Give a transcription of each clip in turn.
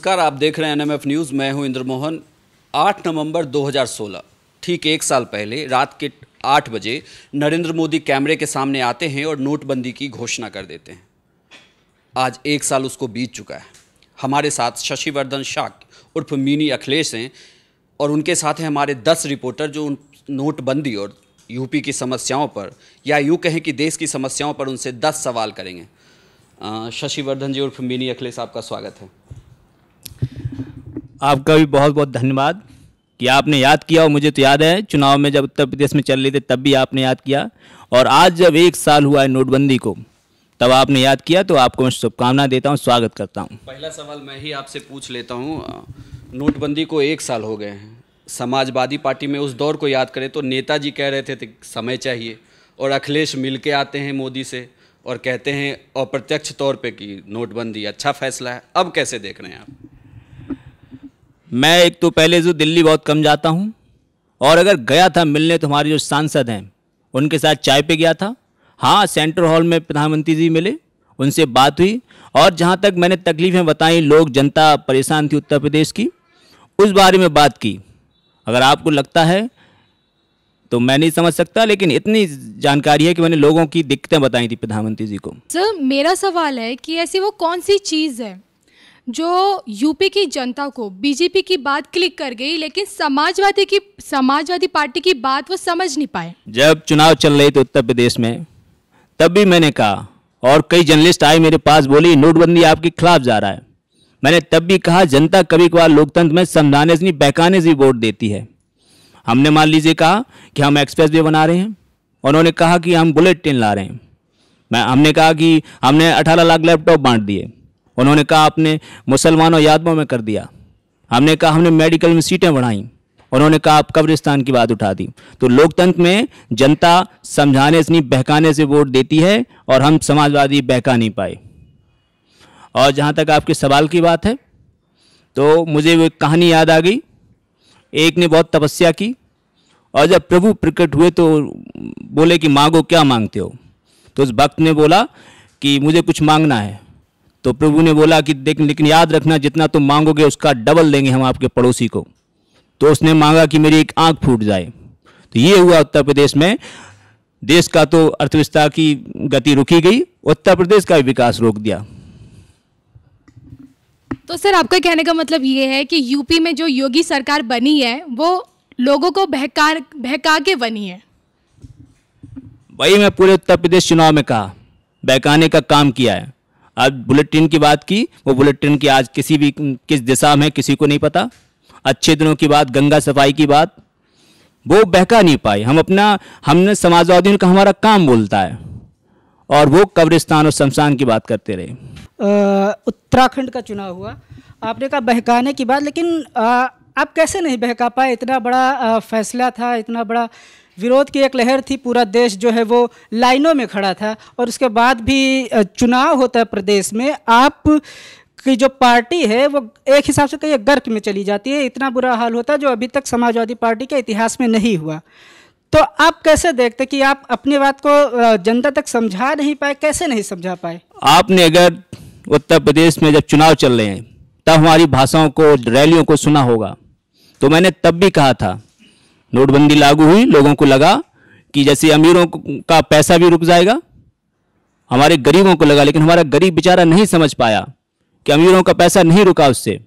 नमस्कार आप देख रहे हैं एनएमएफ न्यूज़ मैं हूं इंद्र मोहन 8 नवंबर 2016 ठीक एक साल पहले रात के 8 बजे नरेंद्र मोदी कैमरे के सामने आते हैं और नोटबंदी की घोषणा कर देते हैं आज एक साल उसको बीत चुका है हमारे साथ शशिवर्धन शाक उर्फ मिनी अखिलेश हैं और उनके साथ हैं हमारे दस रिपोर्टर जो नोटबंदी और यूपी की समस्याओं पर या यूँ कहें कि देश की समस्याओं पर उनसे दस सवाल करेंगे शशिवर्धन जी उर्फ मिनी अखिलेश आपका स्वागत है आपका भी बहुत बहुत धन्यवाद कि आपने याद किया और मुझे तो याद है चुनाव में जब उत्तर प्रदेश में चल रहे थे तब भी आपने याद किया और आज जब एक साल हुआ है नोटबंदी को तब आपने याद किया तो आपको मैं शुभकामना देता हूँ स्वागत करता हूँ पहला सवाल मैं ही आपसे पूछ लेता हूँ नोटबंदी को एक साल हो गए हैं समाजवादी पार्टी में उस दौर को याद करें तो नेताजी कह रहे थे, समय चाहिए और अखिलेश मिल के आते हैं मोदी से और कहते हैं अप्रत्यक्ष तौर पे कि नोटबंदी अच्छा फैसला है अब कैसे देख रहे हैं आप मैं एक तो पहले जो दिल्ली बहुत कम जाता हूँ और अगर गया था मिलने तो हमारे जो सांसद हैं उनके साथ चाय पे गया था हाँ सेंट्रल हॉल में प्रधानमंत्री जी मिले उनसे बात हुई और जहाँ तक मैंने तकलीफ़ें बताई लोग जनता परेशान थी उत्तर प्रदेश की उस बारे में बात की अगर आपको लगता है तो मैं नहीं समझ सकता लेकिन इतनी जानकारी है कि मैंने लोगों की दिक्कतें बताई थी प्रधानमंत्री जी को सर मेरा सवाल है कि ऐसी वो कौन सी चीज़ है जो यूपी की जनता को बीजेपी की बात क्लिक कर गई लेकिन समाजवादी की समाजवादी पार्टी की बात वो समझ नहीं पाए जब चुनाव चल रहे थे उत्तर प्रदेश में तब भी मैंने कहा और कई जर्नलिस्ट आए मेरे पास बोली नोटबंदी आपके खिलाफ जा रहा है मैंने तब भी कहा जनता कभी कभार लोकतंत्र में समझाने से नहीं बहकाने से वोट देती है हमने मान लीजिए कहा कि हम एक्सप्रेस वे बना रहे हैं उन्होंने कहा कि हम बुलेट ट्रेन ला रहे हैं मैं हमने कहा कि हमने 18 लाख लैपटॉप बांट दिए उन्होंने कहा आपने मुसलमानों यादवों में कर दिया हमने कहा हमने मेडिकल में सीटें बढ़ाई उन्होंने कहा आप कब्रिस्तान की बात उठा दी तो लोकतंत्र में जनता समझाने से नहीं बहकाने से वोट देती है और हम समाजवादी बहका नहीं पाए और जहाँ तक आपके सवाल की बात है तो मुझे वो कहानी याद आ गई एक ने बहुत तपस्या की और जब प्रभु प्रकट हुए तो बोले कि मांगो क्या मांगते हो तो उस भक्त ने बोला कि मुझे कुछ मांगना है तो प्रभु ने बोला कि देख लेकिन याद रखना जितना तुम मांगोगे उसका डबल देंगे हम आपके पड़ोसी को तो उसने मांगा कि मेरी एक आंख फूट जाए तो ये हुआ उत्तर प्रदेश में देश का तो अर्थव्यवस्था की गति रुकी गई उत्तर प्रदेश का विकास रोक दिया तो सर आपका कहने का मतलब ये है कि यूपी में जो योगी सरकार बनी है वो लोगों को बहका बहका के बनी है वही मैं पूरे उत्तर प्रदेश चुनाव में कहा बहकाने का काम किया है आज बुलेट ट्रेन की बात की वो बुलेट ट्रेन की आज किसी भी किस दिशा में किसी को नहीं पता अच्छे दिनों की बात गंगा सफाई की बात वो बहका नहीं पाई हम अपना हमने समाजवादियों का हमारा काम बोलता है और वो कब्रिस्तान और शमशान की बात करते रहे उत्तराखंड का चुनाव हुआ आपने कहा बहकाने की बात लेकिन आ, आप कैसे नहीं बहका पाए इतना बड़ा आ, फैसला था इतना बड़ा विरोध की एक लहर थी पूरा देश जो है वो लाइनों में खड़ा था और उसके बाद भी चुनाव होता है प्रदेश में आप की जो पार्टी है वो एक हिसाब से कहिए गर्क में चली जाती है इतना बुरा हाल होता है जो अभी तक समाजवादी पार्टी के इतिहास में नहीं हुआ तो आप कैसे देखते कि आप अपनी बात को जनता तक समझा नहीं पाए कैसे नहीं समझा पाए आपने अगर उत्तर प्रदेश में जब चुनाव चल रहे हैं तब हमारी भाषाओं को रैलियों को सुना होगा तो मैंने तब भी कहा था नोटबंदी लागू हुई लोगों को लगा कि जैसे अमीरों का पैसा भी रुक जाएगा हमारे गरीबों को लगा लेकिन हमारा गरीब बेचारा नहीं समझ पाया कि अमीरों का पैसा नहीं रुका उससे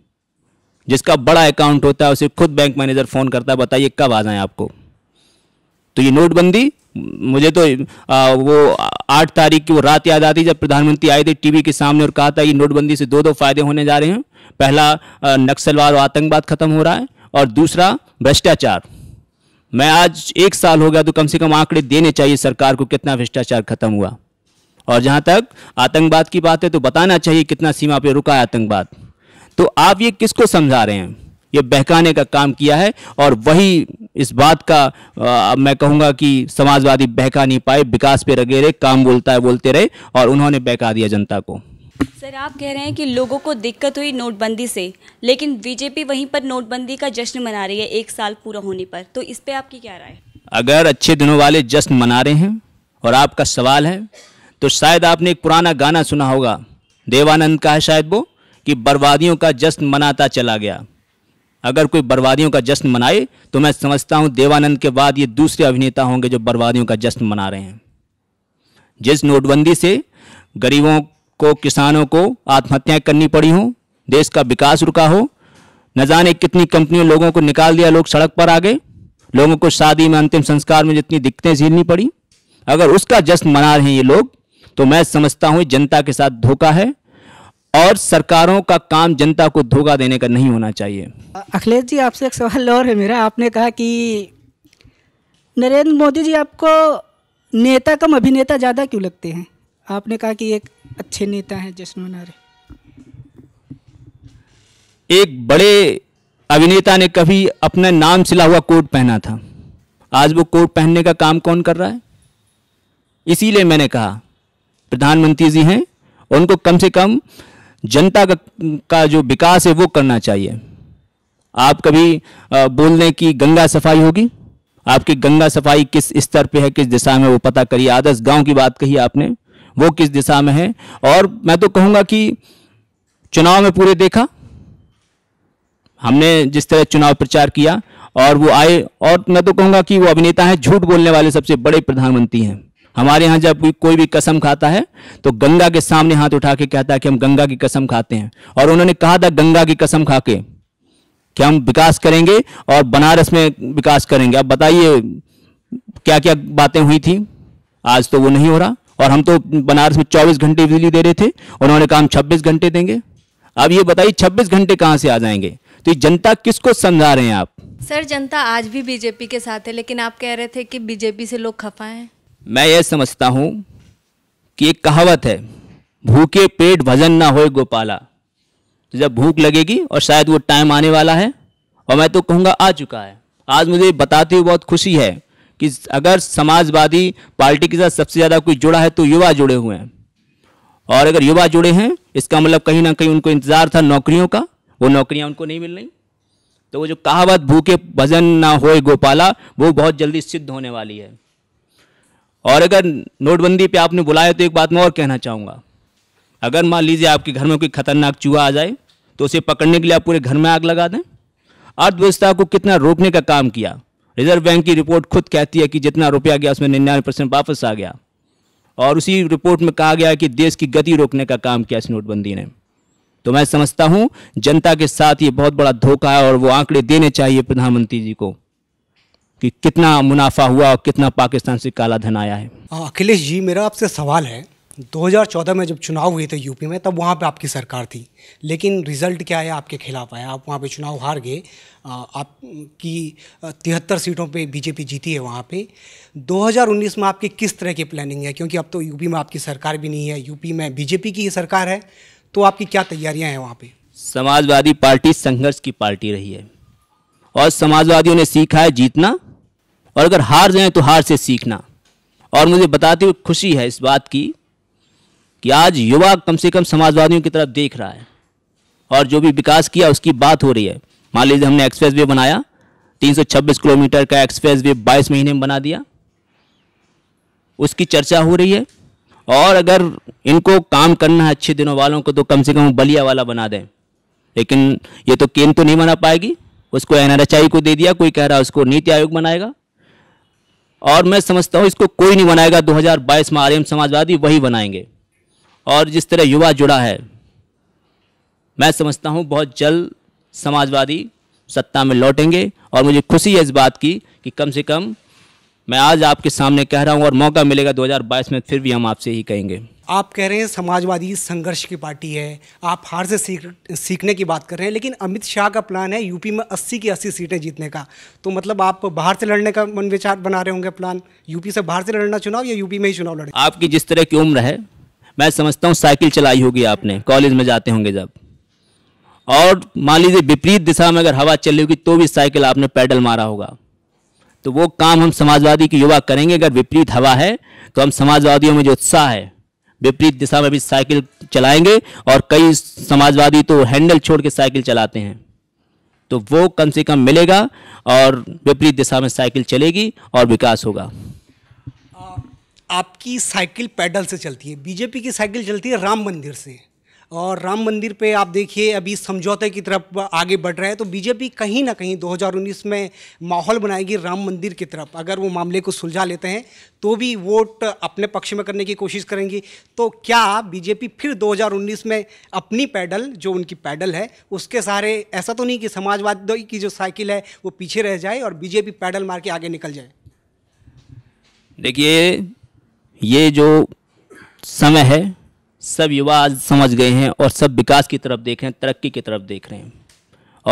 जिसका बड़ा अकाउंट होता है उसे खुद बैंक मैनेजर फ़ोन करता है बताइए कब आ जाए आपको तो ये नोटबंदी मुझे तो आ, वो आठ तारीख की वो रात याद आती जब प्रधानमंत्री आए थे टीवी के सामने और कहा था ये नोटबंदी से दो दो फायदे होने जा रहे हैं पहला नक्सलवाद और आतंकवाद खत्म हो रहा है और दूसरा भ्रष्टाचार मैं आज एक साल हो गया तो कम से कम आंकड़े देने चाहिए सरकार को कितना भ्रष्टाचार खत्म हुआ और जहाँ तक आतंकवाद की बात है तो बताना चाहिए कितना सीमा पर रुका है आतंकवाद तो आप ये किसको समझा रहे हैं ये बहकाने का काम किया है और वही इस बात का आ, मैं कहूँगा कि समाजवादी बहका नहीं पाए विकास पे रगे रहे काम बोलता है बोलते रहे और उन्होंने बहका दिया जनता को सर आप कह रहे हैं कि लोगों को दिक्कत हुई नोटबंदी से लेकिन बीजेपी वहीं पर नोटबंदी का जश्न मना रही है एक साल पूरा होने पर तो इस पे आपकी क्या राय अगर अच्छे दिनों वाले जश्न मना रहे हैं और आपका सवाल है तो शायद आपने एक पुराना गाना सुना होगा देवानंद का है शायद वो कि बर्बादियों का जश्न मनाता चला गया अगर कोई बर्बादियों का जश्न मनाए तो मैं समझता हूँ देवानंद के बाद ये दूसरे अभिनेता होंगे जो बर्बादियों का जश्न मना रहे हैं जिस नोटबंदी से गरीबों को किसानों को आत्महत्याएं करनी पड़ी हों देश का विकास रुका हो न जाने कितनी कंपनियों लोगों को निकाल दिया लोग सड़क पर आ गए लोगों को शादी में अंतिम संस्कार में जितनी दिक्कतें झेलनी पड़ी अगर उसका जश्न मना रहे हैं ये लोग तो मैं समझता हूँ जनता के साथ धोखा है और सरकारों का काम जनता को धोखा देने का नहीं होना चाहिए अखिलेश जी आपसे एक सवाल और है मेरा आपने कहा कि नरेंद्र मोदी जी आपको नेता कम अभिनेता ज़्यादा क्यों लगते हैं आपने कहा कि एक अच्छे नेता हैं जश्न मना रहे एक बड़े अभिनेता ने कभी अपना नाम सिला हुआ कोट पहना था आज वो कोट पहनने का काम कौन कर रहा है इसीलिए मैंने कहा प्रधानमंत्री जी हैं और उनको कम से कम जनता का, का जो विकास है वो करना चाहिए आप कभी बोल बोलने की गंगा सफाई होगी आपकी गंगा सफाई किस स्तर पे है किस दिशा में वो पता करिए आदर्श गांव की बात कही आपने वो किस दिशा में है और मैं तो कहूँगा कि चुनाव में पूरे देखा हमने जिस तरह चुनाव प्रचार किया और वो आए और मैं तो कहूंगा कि वो अभिनेता हैं झूठ बोलने वाले सबसे बड़े प्रधानमंत्री हैं हमारे यहाँ जब कोई भी कसम खाता है तो गंगा के सामने हाथ उठा के कहता है कि हम गंगा की कसम खाते हैं और उन्होंने कहा था गंगा की कसम खा के कि हम विकास करेंगे और बनारस में विकास करेंगे अब बताइए क्या क्या बातें हुई थी आज तो वो नहीं हो रहा और हम तो बनारस में 24 घंटे बिजली दे रहे थे उन्होंने कहा हम 26 घंटे देंगे अब ये बताइए 26 घंटे कहाँ से आ जाएंगे तो ये जनता किसको समझा रहे हैं आप सर जनता आज भी बीजेपी के साथ है लेकिन आप कह रहे थे कि बीजेपी से लोग खफा हैं मैं यह समझता हूँ कि एक कहावत है भूखे पेट भजन ना होए गोपाला तो जब भूख लगेगी और शायद वो टाइम आने वाला है और मैं तो कहूँगा आ चुका है आज मुझे बताते हुए बहुत खुशी है कि अगर समाजवादी पार्टी के साथ सबसे ज़्यादा कोई जुड़ा है तो युवा जुड़े हुए हैं और अगर युवा जुड़े हैं इसका मतलब कहीं ना कहीं उनको इंतज़ार था नौकरियों का वो नौकरियां उनको नहीं मिल रही तो वो जो कहावत भूखे भजन ना होए गोपाला वो बहुत जल्दी सिद्ध होने वाली है और अगर नोटबंदी पे आपने बुलाया तो एक बात मैं और कहना चाहूँगा अगर मान लीजिए आपके घर में कोई खतरनाक चूहा आ जाए तो उसे पकड़ने के लिए आप पूरे घर में आग लगा दें अर्थव्यवस्था को कितना रोकने का काम किया रिजर्व बैंक की रिपोर्ट खुद कहती है कि जितना रुपया गया उसमें निन्यानवे परसेंट वापस आ गया और उसी रिपोर्ट में कहा गया कि देश की गति रोकने का काम किया इस नोटबंदी ने तो मैं समझता हूं जनता के साथ ये बहुत बड़ा धोखा है और वो आंकड़े देने चाहिए प्रधानमंत्री जी को कि कितना मुनाफा हुआ और कितना पाकिस्तान से काला धन आया है अखिलेश जी मेरा आपसे सवाल है 2014 में जब चुनाव हुए थे यूपी में तब वहाँ पे आपकी सरकार थी लेकिन रिजल्ट क्या आया आपके खिलाफ आया आप वहाँ पे चुनाव हार गए आपकी तिहत्तर सीटों पे बीजेपी जीती है वहाँ पे 2019 में आपकी किस तरह की प्लानिंग है क्योंकि अब तो यूपी में आपकी सरकार भी नहीं है यूपी में बीजेपी की सरकार है तो आपकी क्या तैयारियाँ हैं वहाँ पर समाजवादी पार्टी संघर्ष की पार्टी रही है और समाजवादियों ने सीखा है जीतना और अगर हार जाएँ तो हार से सीखना और मुझे बताते हुए खुशी है इस बात की कि आज युवा कम से कम समाजवादियों की तरफ देख रहा है और जो भी विकास किया उसकी बात हो रही है मान लीजिए हमने एक्सप्रेस वे बनाया तीन किलोमीटर का एक्सप्रेस वे बाईस महीने में बना दिया उसकी चर्चा हो रही है और अगर इनको काम करना है अच्छे दिनों वालों को तो कम से कम बलिया वाला बना दें लेकिन ये तो केंद्र तो नहीं बना पाएगी उसको एन को दे दिया कोई कह रहा है उसको नीति आयोग बनाएगा और मैं समझता हूँ इसको कोई नहीं बनाएगा 2022 में आर्यम समाजवादी वही बनाएंगे और जिस तरह युवा जुड़ा है मैं समझता हूँ बहुत जल्द समाजवादी सत्ता में लौटेंगे और मुझे खुशी है इस बात की कि कम से कम मैं आज आपके सामने कह रहा हूँ और मौका मिलेगा 2022 में फिर भी हम आपसे ही कहेंगे आप कह रहे हैं समाजवादी संघर्ष की पार्टी है आप हार से सीख सीखने की बात कर रहे हैं लेकिन अमित शाह का प्लान है यूपी में 80 की 80 सीटें जीतने का तो मतलब आप बाहर से लड़ने का मन विचार बना रहे होंगे प्लान यूपी से बाहर से लड़ना चुनाव या यूपी में ही चुनाव लड़े आपकी जिस तरह की उम्र है मैं समझता हूँ साइकिल चलाई होगी आपने कॉलेज में जाते होंगे जब और मान लीजिए विपरीत दिशा में अगर हवा चली होगी तो भी साइकिल आपने पैडल मारा होगा तो वो काम हम समाजवादी के युवा करेंगे अगर विपरीत हवा है तो हम समाजवादियों में जो उत्साह है विपरीत दिशा में भी साइकिल चलाएंगे और कई समाजवादी तो हैंडल छोड़ के साइकिल चलाते हैं तो वो कम से कम मिलेगा और विपरीत दिशा में साइकिल चलेगी और विकास होगा आपकी साइकिल पैडल से चलती है बीजेपी की साइकिल चलती है राम मंदिर से और राम मंदिर पे आप देखिए अभी समझौते की तरफ आगे बढ़ रहा है तो बीजेपी कहीं ना कहीं 2019 में माहौल बनाएगी राम मंदिर की तरफ अगर वो मामले को सुलझा लेते हैं तो भी वोट अपने पक्ष में करने की कोशिश करेंगी तो क्या बीजेपी फिर 2019 में अपनी पैडल जो उनकी पैडल है उसके सहारे ऐसा तो नहीं कि समाजवाद की जो साइकिल है वो पीछे रह जाए और बीजेपी पैडल मार के आगे निकल जाए देखिए ये जो समय है सब युवा आज समझ गए हैं और सब विकास की तरफ देख रहे हैं तरक्की की तरफ देख रहे हैं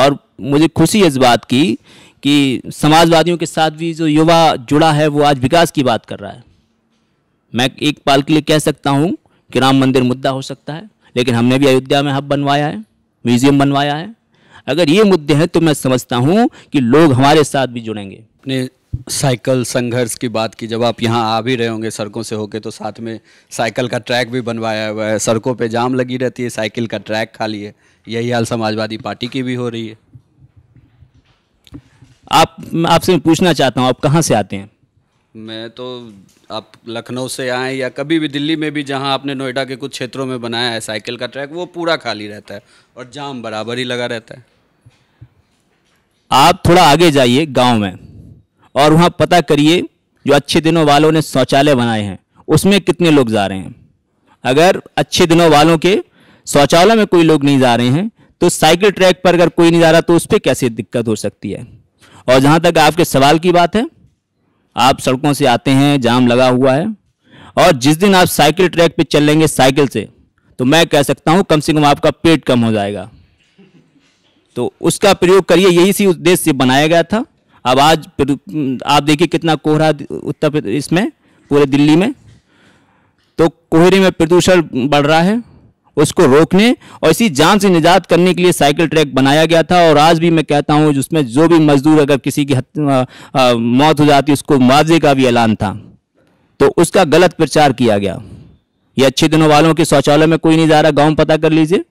और मुझे खुशी इस बात की कि समाजवादियों के साथ भी जो युवा जुड़ा है वो आज विकास की बात कर रहा है मैं एक पाल के लिए कह सकता हूँ कि राम मंदिर मुद्दा हो सकता है लेकिन हमने भी अयोध्या में हब बनवाया है म्यूज़ियम बनवाया है अगर ये मुद्दे हैं तो मैं समझता हूँ कि लोग हमारे साथ भी जुड़ेंगे अपने साइकिल संघर्ष की बात की जब आप यहाँ आ भी रहे होंगे सड़कों से होके तो साथ में साइकिल का ट्रैक भी बनवाया हुआ है सड़कों पे जाम लगी रहती है साइकिल का ट्रैक खाली है यही हाल समाजवादी पार्टी की भी हो रही है आप आपसे पूछना चाहता हूँ आप कहाँ से आते हैं मैं तो आप लखनऊ से आए या कभी भी दिल्ली में भी जहाँ आपने नोएडा के कुछ क्षेत्रों में बनाया है साइकिल का ट्रैक वो पूरा खाली रहता है और जाम बराबर ही लगा रहता है आप थोड़ा आगे जाइए गांव में और वहाँ पता करिए जो अच्छे दिनों वालों ने शौचालय बनाए हैं उसमें कितने लोग जा रहे हैं अगर अच्छे दिनों वालों के शौचालय में कोई लोग नहीं जा रहे हैं तो साइकिल ट्रैक पर अगर कोई नहीं जा रहा तो उस पर कैसे दिक्कत हो सकती है और जहाँ तक आपके सवाल की बात है आप सड़कों से आते हैं जाम लगा हुआ है और जिस दिन आप साइकिल ट्रैक पर चल लेंगे साइकिल से तो मैं कह सकता हूँ कम से कम आपका पेट कम हो जाएगा तो उसका प्रयोग करिए यही सी उद्देश्य से बनाया गया था अब आज आप देखिए कितना कोहरा उत्तर प्रदेश में पूरे दिल्ली में तो कोहरे में प्रदूषण बढ़ रहा है उसको रोकने और इसी जान से निजात करने के लिए साइकिल ट्रैक बनाया गया था और आज भी मैं कहता हूँ उसमें जो भी मजदूर अगर किसी की मौत हो जाती उसको मुआवजे का भी ऐलान था तो उसका गलत प्रचार किया गया ये अच्छे दिनों वालों के शौचालय में कोई नहीं जा रहा गाँव पता कर लीजिए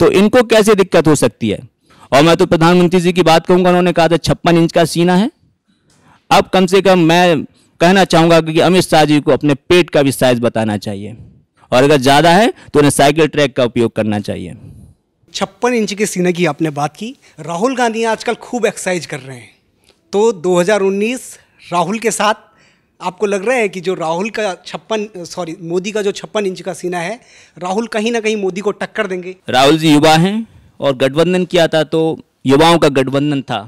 तो इनको कैसे दिक्कत हो सकती है और मैं तो प्रधानमंत्री जी की बात कहूंगा उन्होंने कहा था छप्पन इंच का सीना है अब कम से कम मैं कहना चाहूँगा कि अमित शाह जी को अपने पेट का भी साइज बताना चाहिए और अगर ज़्यादा है तो उन्हें साइकिल ट्रैक का उपयोग करना चाहिए छप्पन इंच के सीने की आपने बात की राहुल गांधी आजकल खूब एक्सरसाइज कर रहे हैं तो 2019 राहुल के साथ आपको लग रहा है कि जो राहुल का छप्पन सॉरी मोदी का जो छप्पन इंच का सीना है राहुल कहीं ना कहीं मोदी को टक्कर देंगे राहुल जी युवा हैं और गठबंधन किया था तो युवाओं का गठबंधन था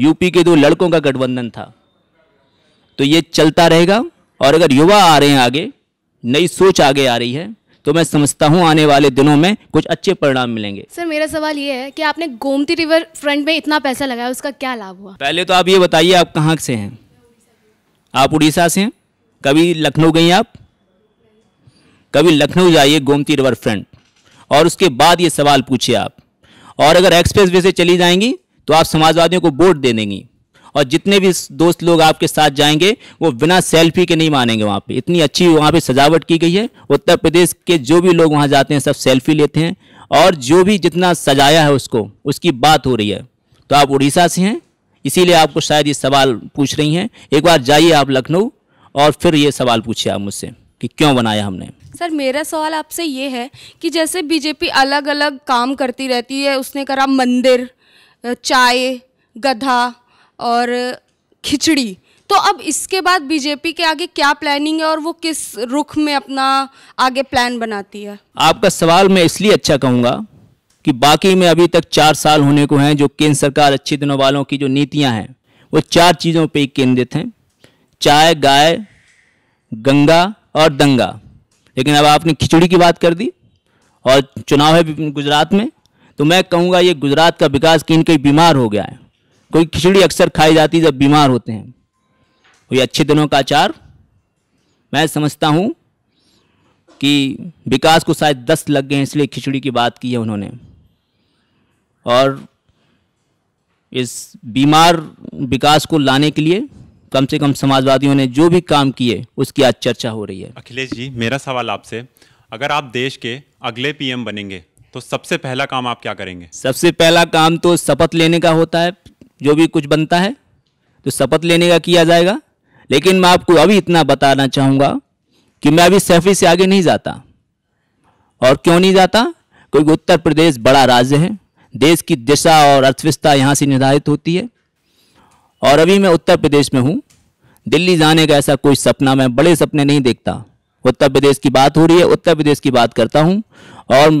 यूपी के दो लड़कों का गठबंधन था तो ये चलता रहेगा और अगर युवा आ रहे हैं आगे नई सोच आगे आ रही है तो मैं समझता हूँ आने वाले दिनों में कुछ अच्छे परिणाम मिलेंगे सर मेरा सवाल ये है कि आपने गोमती रिवर फ्रंट में इतना पैसा लगाया उसका क्या लाभ हुआ पहले तो आप ये बताइए आप कहाँ से हैं आप उड़ीसा से हैं कभी लखनऊ गई आप कभी लखनऊ जाइए गोमती रिवर फ्रंट और उसके बाद ये सवाल पूछे आप और अगर एक्सप्रेस वे से चली जाएंगी तो आप समाजवादियों को वोट दे देंगी और जितने भी दोस्त लोग आपके साथ जाएंगे वो बिना सेल्फी के नहीं मानेंगे वहाँ पे इतनी अच्छी वहाँ पे सजावट की गई है उत्तर प्रदेश के जो भी लोग वहाँ जाते हैं सब सेल्फी लेते हैं और जो भी जितना सजाया है उसको उसकी बात हो रही है तो आप उड़ीसा से हैं इसीलिए आपको शायद ये सवाल पूछ रही हैं एक बार जाइए आप लखनऊ और फिर ये सवाल पूछिए आप मुझसे कि क्यों बनाया हमने सर मेरा सवाल आपसे ये है कि जैसे बीजेपी अलग अलग काम करती रहती है उसने करा मंदिर चाय गधा और खिचड़ी तो अब इसके बाद बीजेपी के आगे क्या प्लानिंग है और वो किस रुख में अपना आगे प्लान बनाती है आपका सवाल मैं इसलिए अच्छा कहूँगा कि बाकी में अभी तक चार साल होने को हैं जो केंद्र सरकार अच्छे दिनों वालों की जो नीतियाँ हैं वो चार चीज़ों पर केंद्रित हैं चाय गाय गंगा और दंगा लेकिन अब आपने खिचड़ी की बात कर दी और चुनाव है गुजरात में तो मैं कहूँगा ये गुजरात का विकास कहीं कहीं बीमार हो गया है कोई खिचड़ी अक्सर खाई जाती है जब बीमार होते हैं कोई अच्छे दिनों का आचार मैं समझता हूँ कि विकास को शायद दस लग गए हैं इसलिए खिचड़ी की बात की है उन्होंने और इस बीमार विकास को लाने के लिए कम से कम समाजवादियों ने जो भी काम किए उसकी आज चर्चा हो रही है अखिलेश जी मेरा सवाल आपसे अगर आप देश के अगले पीएम बनेंगे तो सबसे पहला काम आप क्या करेंगे सबसे पहला काम तो शपथ लेने का होता है जो भी कुछ बनता है तो शपथ लेने का किया जाएगा लेकिन मैं आपको अभी इतना बताना चाहूँगा कि मैं अभी सैफी से आगे नहीं जाता और क्यों नहीं जाता क्योंकि उत्तर प्रदेश बड़ा राज्य है देश की दिशा और अर्थव्यवस्था यहाँ से निर्धारित होती है और अभी मैं उत्तर प्रदेश में हूँ दिल्ली जाने का ऐसा कोई सपना मैं बड़े सपने नहीं देखता उत्तर प्रदेश की बात हो रही है उत्तर प्रदेश की बात करता हूँ और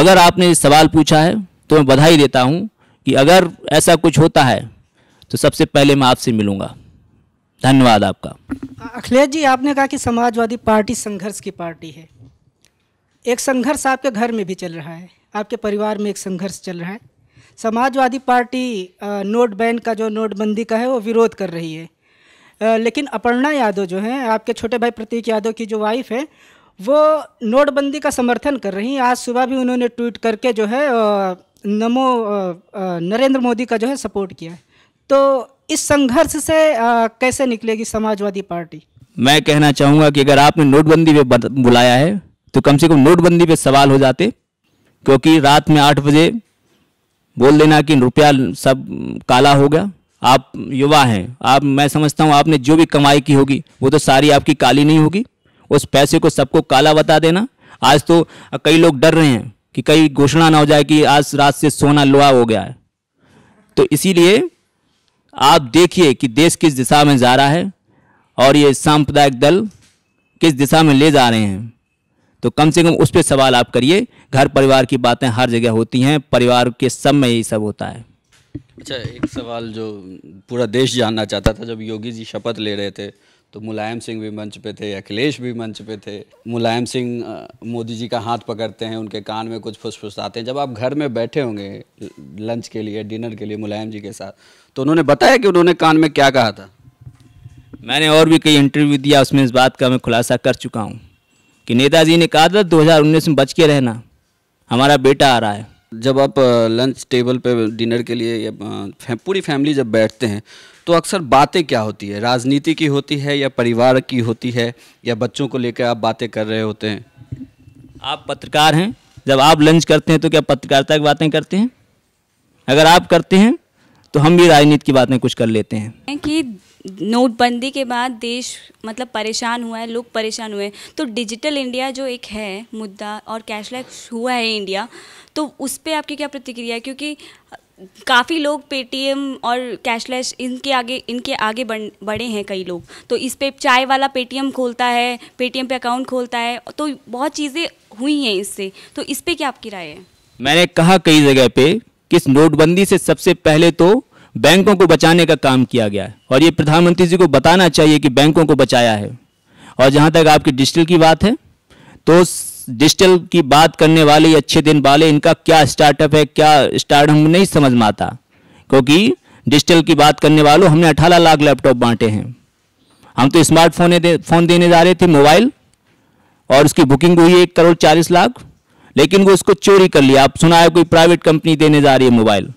अगर आपने सवाल पूछा है तो मैं बधाई देता हूँ कि अगर ऐसा कुछ होता है तो सबसे पहले मैं आपसे मिलूँगा धन्यवाद आपका अखिलेश जी आपने कहा कि समाजवादी पार्टी संघर्ष की पार्टी है एक संघर्ष आपके घर में भी चल रहा है आपके परिवार में एक संघर्ष चल रहा है समाजवादी पार्टी नोट बैन का जो नोटबंदी का है वो विरोध कर रही है लेकिन अपर्णा यादव जो हैं आपके छोटे भाई प्रतीक यादव की जो वाइफ है वो नोटबंदी का समर्थन कर रही हैं आज सुबह भी उन्होंने ट्वीट करके जो है नमो नरेंद्र मोदी का जो है सपोर्ट किया है तो इस संघर्ष से कैसे निकलेगी समाजवादी पार्टी मैं कहना चाहूँगा कि अगर आपने नोटबंदी पे बुलाया है तो कम से कम नोटबंदी पे सवाल हो जाते क्योंकि रात में आठ बजे बोल देना कि रुपया सब काला हो गया आप युवा हैं आप मैं समझता हूँ आपने जो भी कमाई की होगी वो तो सारी आपकी काली नहीं होगी उस पैसे को सबको काला बता देना आज तो कई लोग डर रहे हैं कि कई घोषणा ना हो जाए कि आज रात से सोना लोहा हो गया है तो इसीलिए आप देखिए कि देश किस दिशा में जा रहा है और ये सांप्रदायिक दल किस दिशा में ले जा रहे हैं तो कम से कम उस पर सवाल आप करिए घर परिवार की बातें हर जगह होती हैं परिवार के सब में यही सब होता है अच्छा एक सवाल जो पूरा देश जानना चाहता था जब योगी जी शपथ ले रहे थे तो मुलायम सिंह भी मंच पे थे अखिलेश भी मंच पे थे मुलायम सिंह मोदी जी का हाथ पकड़ते हैं उनके कान में कुछ फुसफुसाते हैं जब आप घर में बैठे होंगे लंच के लिए डिनर के लिए मुलायम जी के साथ तो उन्होंने बताया कि उन्होंने कान में क्या कहा था मैंने और भी कई इंटरव्यू दिया उसमें इस बात का मैं खुलासा कर चुका हूँ कि नेताजी ने कहा था 2019 में बच के रहना हमारा बेटा आ रहा है जब आप लंच टेबल पे डिनर के लिए या पूरी फैमिली जब बैठते हैं तो अक्सर बातें क्या होती है राजनीति की होती है या परिवार की होती है या बच्चों को लेकर आप बातें कर रहे होते हैं आप पत्रकार हैं जब आप लंच करते हैं तो क्या पत्रकारिता की बातें करते हैं अगर आप करते हैं तो हम भी राजनीति की बातें कुछ कर लेते हैं कि नोटबंदी के बाद देश मतलब परेशान हुआ है लोग परेशान हुए तो डिजिटल इंडिया जो एक है मुद्दा और कैशलेस हुआ है इंडिया तो उस पर आपकी क्या प्रतिक्रिया है क्योंकि काफ़ी लोग पेटीएम और कैशलेस इनके आगे इनके आगे बढ़ बढ़े हैं कई लोग तो इस पर चाय वाला पेटीएम खोलता है पेटीएम पे अकाउंट खोलता है तो बहुत चीज़ें हुई हैं इससे तो इस पर क्या आपकी राय है मैंने कहा कई जगह पे कि इस नोटबंदी से सबसे पहले तो बैंकों को बचाने का काम किया गया है और ये प्रधानमंत्री जी को बताना चाहिए कि बैंकों को बचाया है और जहाँ तक आपकी डिजिटल की बात है तो डिजिटल की बात करने वाले अच्छे दिन वाले इनका क्या स्टार्टअप है क्या स्टार्ट हम नहीं समझ में आता क्योंकि डिजिटल की बात करने वालों हमने अठारह लाख लैपटॉप बांटे हैं हम तो स्मार्टफोन दे, फोन देने जा रहे थे मोबाइल और उसकी बुकिंग हुई एक करोड़ चालीस लाख लेकिन वो उसको चोरी कर लिया आप सुना है कोई प्राइवेट कंपनी देने जा रही है मोबाइल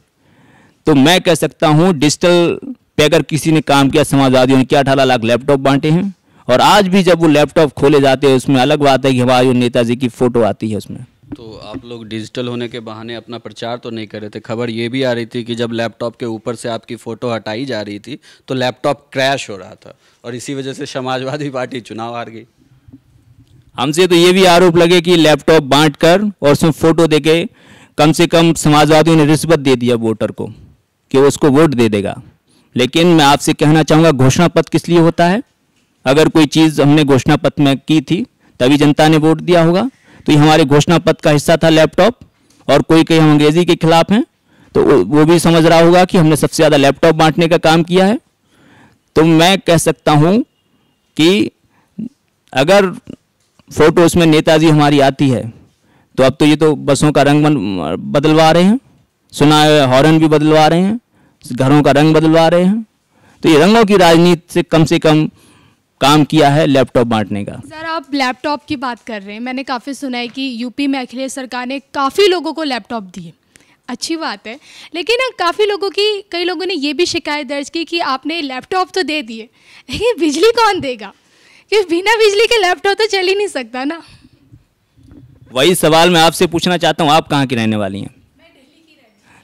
तो मैं कह सकता हूं डिजिटल पे अगर किसी ने काम किया समाजवादियों ने क्या अठारह लाख लैपटॉप बांटे हैं और आज भी जब वो लैपटॉप खोले जाते हैं उसमें अलग बात है कि हमारे नेताजी की फ़ोटो आती है उसमें तो आप लोग डिजिटल होने के बहाने अपना प्रचार तो नहीं कर रहे थे खबर ये भी आ रही थी कि जब लैपटॉप के ऊपर से आपकी फ़ोटो हटाई जा रही थी तो लैपटॉप क्रैश हो रहा था और इसी वजह से समाजवादी पार्टी चुनाव हार गई हमसे तो ये भी आरोप लगे कि लैपटॉप बांट कर और उसमें फ़ोटो देके कम से कम समाजवादियों ने रिश्वत दे दिया वोटर को कि वो उसको वोट दे देगा लेकिन मैं आपसे कहना चाहूँगा घोषणा पत्र किस लिए होता है अगर कोई चीज़ हमने घोषणा पत्र में की थी तभी जनता ने वोट दिया होगा तो ये हमारे घोषणा पत्र का हिस्सा था लैपटॉप और कोई कहीं हम अंग्रेजी के खिलाफ हैं तो वो भी समझ रहा होगा कि हमने सबसे ज़्यादा लैपटॉप बांटने का काम किया है तो मैं कह सकता हूँ कि अगर फोटो उसमें नेताजी हमारी आती है तो अब तो ये तो बसों का रंग बदलवा रहे हैं सुना है हॉर्न भी बदलवा रहे हैं घरों का रंग बदलवा रहे हैं तो ये रंगों की राजनीति से कम से कम काम किया है लैपटॉप बांटने का सर आप लैपटॉप की बात कर रहे हैं मैंने काफ़ी सुना है कि यूपी में अखिलेश सरकार ने काफ़ी लोगों को लैपटॉप दिए अच्छी बात है लेकिन काफ़ी लोगों की कई लोगों ने ये भी शिकायत दर्ज की कि आपने लैपटॉप तो दे दिए लेकिन बिजली कौन देगा क्योंकि बिना बिजली के लैपटॉप तो चल ही नहीं सकता ना वही सवाल मैं आपसे पूछना चाहता हूँ आप कहाँ की रहने वाली हैं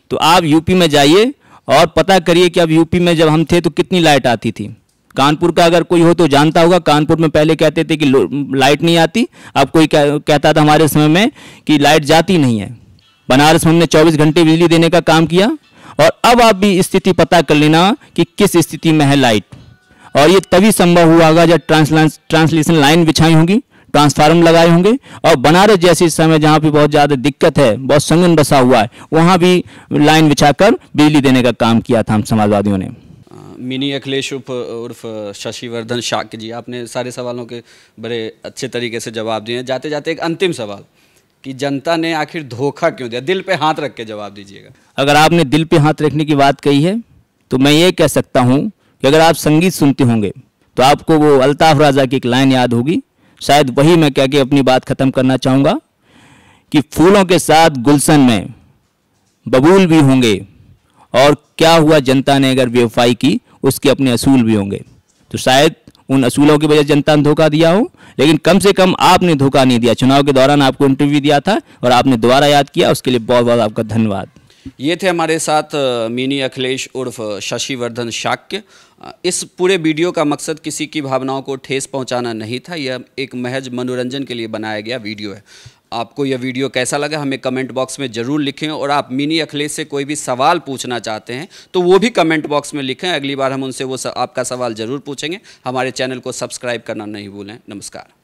तो आप यूपी में जाइए और पता करिए कि अब यूपी में जब हम थे तो कितनी लाइट आती थी कानपुर का अगर कोई हो तो जानता होगा कानपुर में पहले कहते थे कि लाइट नहीं आती अब कोई कह, कहता था हमारे समय में कि लाइट जाती नहीं है बनारस में हमने 24 घंटे बिजली देने का काम किया और अब आप भी स्थिति पता कर लेना कि किस स्थिति में है लाइट और ये तभी संभव हुआ होगा जब ट्रांसलेशन लाइन बिछाई होगी ट्रांसफार्मर लगाए होंगे और बनारस जैसी समय जहाँ पे बहुत ज़्यादा दिक्कत है बहुत संगन बसा हुआ है वहां भी लाइन बिछाकर बिजली देने का काम किया था हम समाजवादियों ने मिनी अखिलेश उप उर्फ शशिवर्धन शाक जी आपने सारे सवालों के बड़े अच्छे तरीके से जवाब दिए हैं जाते जाते एक अंतिम सवाल कि जनता ने आखिर धोखा क्यों दिया दिल पे हाथ रख के जवाब दीजिएगा अगर आपने दिल पे हाथ रखने की बात कही है तो मैं ये कह सकता हूँ कि अगर आप संगीत सुनते होंगे तो आपको वो अल्ताफ राजा की एक लाइन याद होगी शायद वही मैं कह के अपनी बात ख़त्म करना चाहूँगा कि फूलों के साथ गुलशन में बबूल भी होंगे और क्या हुआ जनता ने अगर बेवफाई की उसके अपने असूल भी होंगे तो शायद उन असूलों की वजह जनता ने धोखा दिया हो लेकिन कम से कम आपने धोखा नहीं दिया चुनाव के दौरान आपको इंटरव्यू दिया था और आपने दोबारा याद किया उसके लिए बहुत बहुत आपका धन्यवाद ये थे हमारे साथ मिनी अखिलेश उर्फ शशिवर्धन शाक्य इस पूरे वीडियो का मकसद किसी की भावनाओं को ठेस पहुंचाना नहीं था यह एक महज मनोरंजन के लिए बनाया गया वीडियो है आपको यह वीडियो कैसा लगा हमें कमेंट बॉक्स में ज़रूर लिखें और आप मिनी अखिलेश से कोई भी सवाल पूछना चाहते हैं तो वो भी कमेंट बॉक्स में लिखें अगली बार हम उनसे वो आपका सवाल ज़रूर पूछेंगे हमारे चैनल को सब्सक्राइब करना नहीं भूलें नमस्कार